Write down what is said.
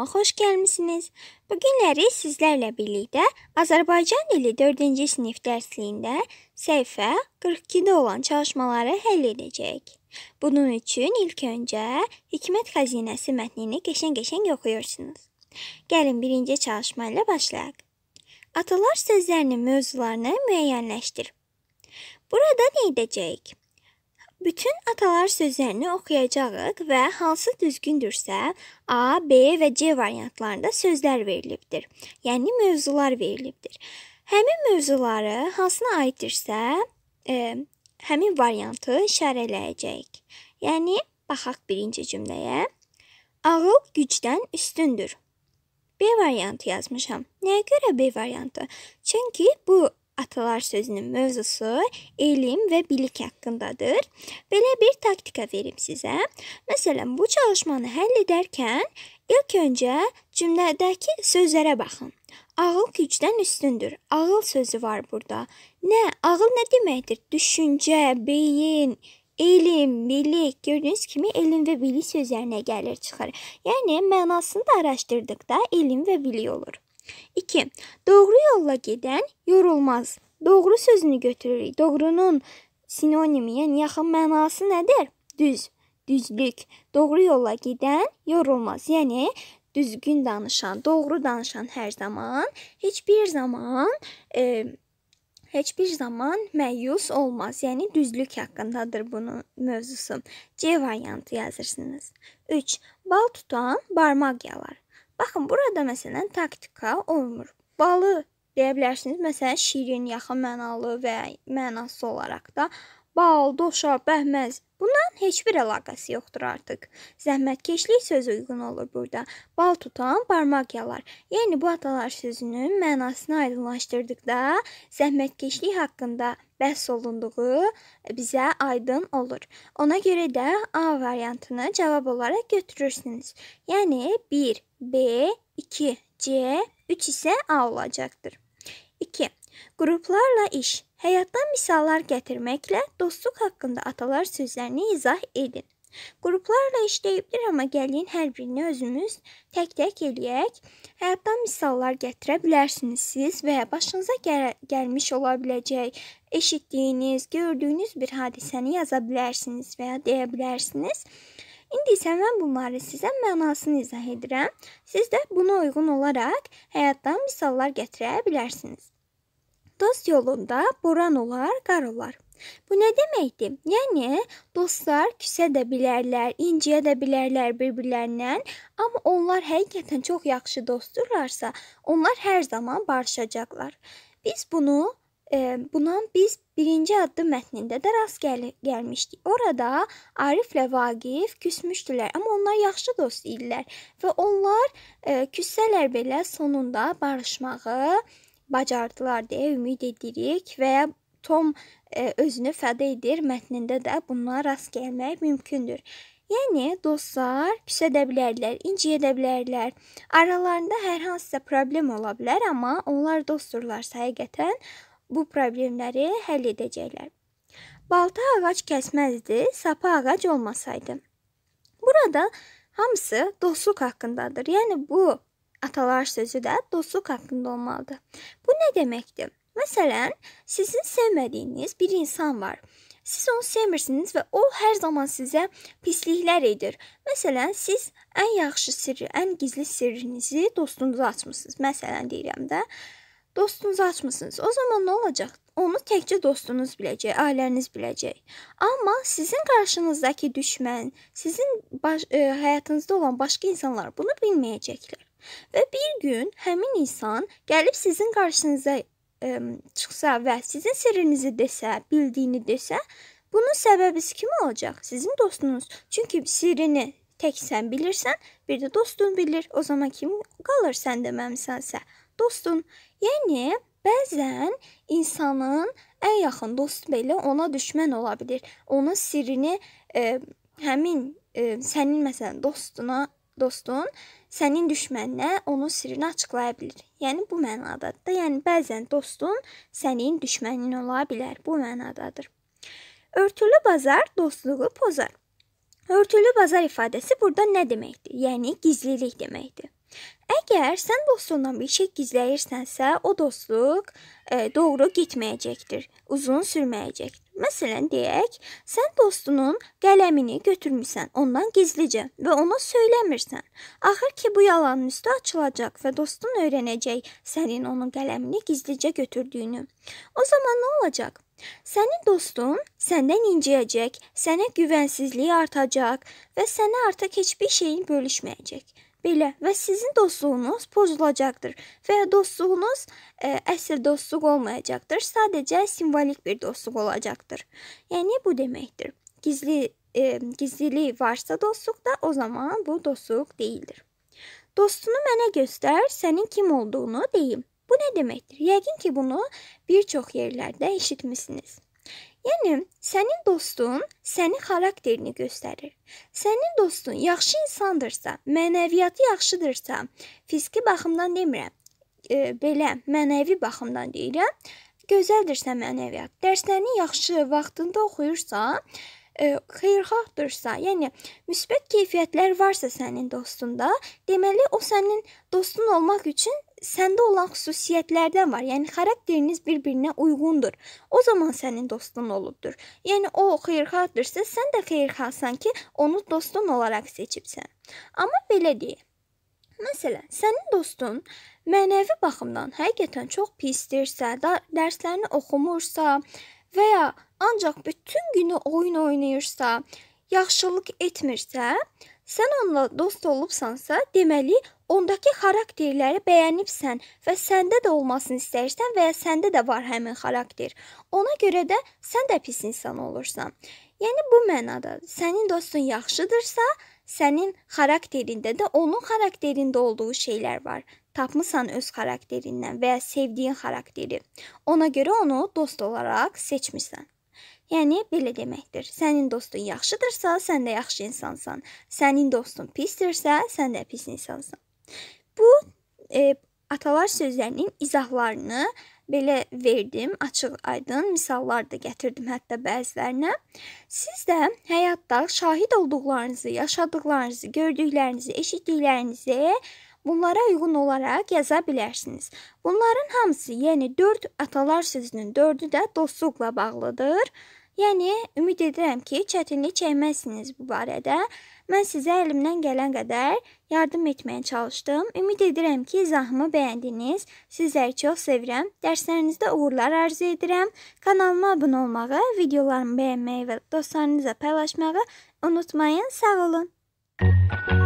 kanalıma xoş gəlmisiniz. Bu günləri sizlərlə birlikdə Azərbaycan dili 4-cü sinif dərsliyində səhifə 42-də olan çalışmaları həll edəcək. Bunun üçün ilk öncə Hikmət xəzinəsi mətnini qəşəng-qəşəng oxuyursunuz. Gəlin birinci çalışma ilə başlayaq. Atalar sözlərinin mövzularını müəyyənləşdir. Burada nə edəcəyik? Bütün atalar sözlərini oxuyacağıq və hansı düzgündürsə, A, B və C variantlarında sözlər verilibdir. Yəni mövzular verilibdir. Həmin mövzuları hansına aiddirsə, e, həmin variantı işarələyəcəyik. Yəni baxaq birinci cümləyə. Ağıl gücdən üstündür. B variantı yazmışam. Nəyə görə B variantı? Çünki bu atalar sözünün mövzusu elm və bilik haqqındadır. Belə bir taktika verim sizə. Məsələn, bu çalışmanı həll edərkən ilk öncə cümlədəki sözlərə baxın. Ağıl gücdən üstündür. Ağıl sözü var burada. Nə? Ağıl nə deməkdir? Düşüncə, beyin, elm, bilik, gördüyünüz kimi elm və bilik sözlərinə gəlir çıxır. Yəni mənasını da araşdırdıqda elm və bilik olur. 2. Doğru yolla gedən yorulmaz. Doğru sözünü götürürük. Doğrunun sinonimi, yəni yaxın mənası nədir? Düz, düzlük. Doğru yolla gedən yorulmaz. Yəni düzgün danışan, doğru danışan hər zaman heç bir zaman e, heç bir zaman məyus olmaz. Yəni düzlük haqqındadır bunun mövzusu. C variantı yazırsınız. 3. Bal tutan barmaq yalar. Baxın, burada məsələn taktika olmur. Balı deyə bilərsiniz. Məsələn, şirin, yaxın mənalı və mənasız olaraq da bal, doşa, bəhməz. Bundan heç bir əlaqəsi yoxdur artıq. Zəhmətkeşlik sözü uyğun olur burada. Bal tutan barmaq yalar. Yəni bu atalar sözünün mənasını aydınlaşdırdıqda zəhmətkeşlik haqqında bəhs olunduğu bizə aydın olur. Ona görə də A variantını cavab olaraq götürürsünüz. Yəni 1 B, 2 C, 3 isə A olacaqdır. 2. Qruplarla iş. Həyatdan misallar gətirməklə dostluq haqqında atalar sözlərini izah edin. Qruplarla işləyə bilir, amma gəlin hər birini özümüz tək-tək eləyək. Həyatdan misallar gətirə bilərsiniz siz və başınıza gəl gəlmiş ola biləcək eşitdiyiniz, gördüyünüz bir hadisəni yaza bilərsiniz və ya deyə bilərsiniz. İndi isə mən bunları sizə mənasını izah edirəm. Siz də buna uyğun olaraq həyatdan misallar gətirə bilərsiniz. Dost yolunda boran olar, qar olar. Bu nə deməkdir? Yəni dostlar küsə də bilərlər, inciyə də bilərlər bir-birlərindən, amma onlar həqiqətən çox yaxşı dostdurlarsa, onlar hər zaman barışacaqlar. Biz bunu e, buna biz birinci addım mətnində də rast gəl gəlmişdik. Orada Ariflə Vaqif küsmüşdülər, amma onlar yaxşı dost idilər və onlar e, küssələr belə sonunda barışmağı bacardılar deyə ümid edirik və Tom e, özünü fəda edir mətnində də bunlara rast gəlmək mümkündür. Yəni dostlar küsə də bilərlər, inciyə də bilərlər. Aralarında hər hansısa problem ola bilər, amma onlar dostdurlarsa həqiqətən bu problemləri həll edəcəklər. Balta ağac kəsməzdi, sapı ağac olmasaydı. Burada hamısı dostluq haqqındadır. Yəni bu atalar sözü də dostluq haqqında olmalıdır. Bu nə deməkdir? Məsələn, sizin sevmədiyiniz bir insan var. Siz onu sevmirsiniz və o hər zaman sizə pisliklər edir. Məsələn, siz ən yaxşı sirri, ən gizli sirrinizi dostunuza açmısınız. Məsələn deyirəm də, dostunuza açmısınız. O zaman nə olacaq? Onu təkcə dostunuz biləcək, ailəniz biləcək. Amma sizin qarşınızdakı düşmən, sizin baş, ə, e, həyatınızda olan başqa insanlar bunu bilməyəcəklər. Və bir gün həmin insan gəlib sizin qarşınıza ə, çıxsa və sizin sirrinizi desə, bildiyini desə, bunun səbəbisi kim olacaq? Sizin dostunuz. Çünki sirrini tək sən bilirsən, bir də dostun bilir. O zaman kim qalır sən deməmisənsə? Dostun. Yəni bəzən insanın ən yaxın dostu belə ona düşmən ola bilər. Onun sirrini ə, həmin ə, sənin məsələn dostuna, dostun sənin düşməninə onun sirrini açıqlaya bilər. Yəni bu mənadadır da, yəni bəzən dostun sənin düşmənin ola bilər. Bu mənadadır. Örtülü bazar dostluğu pozar. Örtülü bazar ifadəsi burada nə deməkdir? Yəni gizlilik deməkdir. Əgər sən dostundan bir şey gizləyirsənsə, o dostluq e, doğru getməyəcəkdir, uzun sürməyəcəkdir. Məsələn, deyək, sən dostunun qələmini götürmüsən, ondan gizlicə və ona söyləmirsən. Axır ki, bu yalanın üstü açılacaq və dostun öyrənəcək sənin onun qələmini gizlicə götürdüyünü. O zaman nə olacaq? Sənin dostun səndən inciyəcək, sənə güvənsizliyi artacaq və sənə artıq heç bir şeyin bölüşməyəcək belə və sizin dostluğunuz pozulacaqdır və ya dostluğunuz ə, e, əsl dostluq olmayacaqdır. Sadəcə simvolik bir dostluq olacaqdır. Yəni bu deməkdir. Gizli ə, e, gizlilik varsa dostluqda, o zaman bu dostluq deyildir. Dostunu mənə göstər, sənin kim olduğunu deyim. Bu nə deməkdir? Yəqin ki, bunu bir çox yerlərdə eşitmisiniz. Yəni sənin dostun sənin xarakterini göstərir. Sənin dostun yaxşı insandırsa, mənəviyyatı yaxşıdırsa, fiziki baxımdan demirəm, e, belə mənəvi baxımdan deyirəm. Gözəldirsə mənəviyyat, dərslərini yaxşı vaxtında oxuyursa, e, xeyirxahdırsa, yəni müsbət keyfiyyətlər varsa sənin dostunda, deməli o sənin dostun olmaq üçün səndə olan xüsusiyyətlərdən var. Yəni xarakteriniz bir-birinə uyğundur. O zaman sənin dostun olubdur. Yəni o xeyirxahdırsa, sən də xeyirxahsan ki, onu dostun olaraq seçibsən. Amma belə deyək. Məsələn, sənin dostun mənəvi baxımdan həqiqətən çox pisdirsə, dərslərini oxumursa və ya ancaq bütün günü oyun oynayırsa, yaxşılıq etmirsə, Sən onunla dost olubsansa, deməli, ondakı xarakterləri bəyənibsən və səndə də olmasını istəyirsən və ya səndə də var həmin xarakter. Ona görə də sən də pis insan olursan. Yəni bu mənada sənin dostun yaxşıdırsa, sənin xarakterində də onun xarakterində olduğu şeylər var. Tapmısan öz xarakterindən və ya sevdiyin xarakteri. Ona görə onu dost olaraq seçmisən. Yəni belə deməkdir. Sənin dostun yaxşıdırsa, sən də yaxşı insansan. Sənin dostun pisdirsə, sən də pis insansan. Bu e, atalar sözlərinin izahlarını belə verdim, açıq-aydın misallar da gətirdim hətta bəzilərinə. Siz də həyatda şahid olduqlarınızı, yaşadıqlarınızı, gördüklərinizi, eşitdiklərinizi bunlara uyğun olaraq yaza bilərsiniz. Bunların hamısı, yəni 4 atalar sözünün 4-ü də dostluqla bağlıdır. Yəni ümid edirəm ki, çətinlik çəkməzsiniz bu barədə. Mən sizə əlimdən gələn qədər yardım etməyə çalışdım. Ümid edirəm ki, izahımı bəyəndiniz. Sizləri çox sevirəm. Dərslərinizdə uğurlar arzu edirəm. Kanalıma abunə olmağı, videolarımı bəyənməyi və dostlarınızla paylaşmağı unutmayın. Sağ olun. Müzik